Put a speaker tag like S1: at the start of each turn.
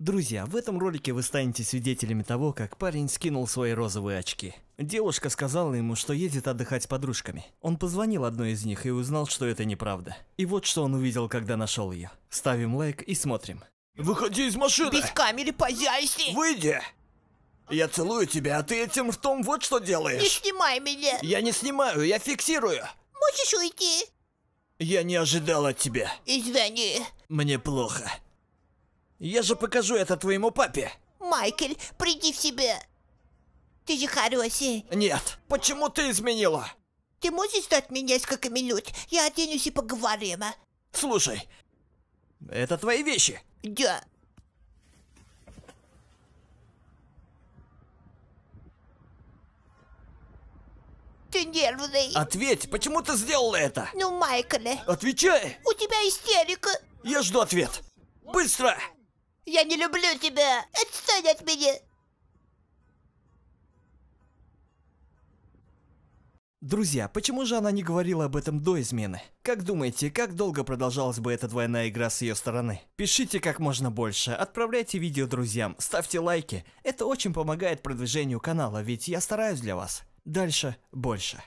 S1: Друзья, в этом ролике вы станете свидетелями того, как парень скинул свои розовые очки. Девушка сказала ему, что едет отдыхать с подружками. Он позвонил одной из них и узнал, что это неправда. И вот что он увидел, когда нашел ее. Ставим лайк и смотрим. Выходи из машины! Без камеры, пожалуйста! Выйди! Я целую тебя, а ты этим ртом вот что делаешь! Не
S2: снимай меня!
S1: Я не снимаю, я фиксирую!
S2: Можешь уйти?
S1: Я не ожидал от тебя.
S2: Извини.
S1: Мне плохо. Я же покажу это твоему папе.
S2: Майкл, приди в себя. Ты же хороший.
S1: Нет, почему ты изменила?
S2: Ты можешь дать мне несколько минут? Я оденусь и поговорим. А? Слушай,
S1: это твои вещи.
S2: Да. Ты нервный.
S1: Ответь, почему ты сделала это?
S2: Ну, Майкл,
S1: Отвечай.
S2: у тебя истерика.
S1: Я жду ответ.
S2: Быстро! Я не люблю тебя! Отстань от меня!
S1: Друзья, почему же она не говорила об этом до измены? Как думаете, как долго продолжалась бы эта двойная игра с ее стороны? Пишите как можно больше, отправляйте видео друзьям, ставьте лайки. Это очень помогает продвижению канала, ведь я стараюсь для вас. Дальше больше.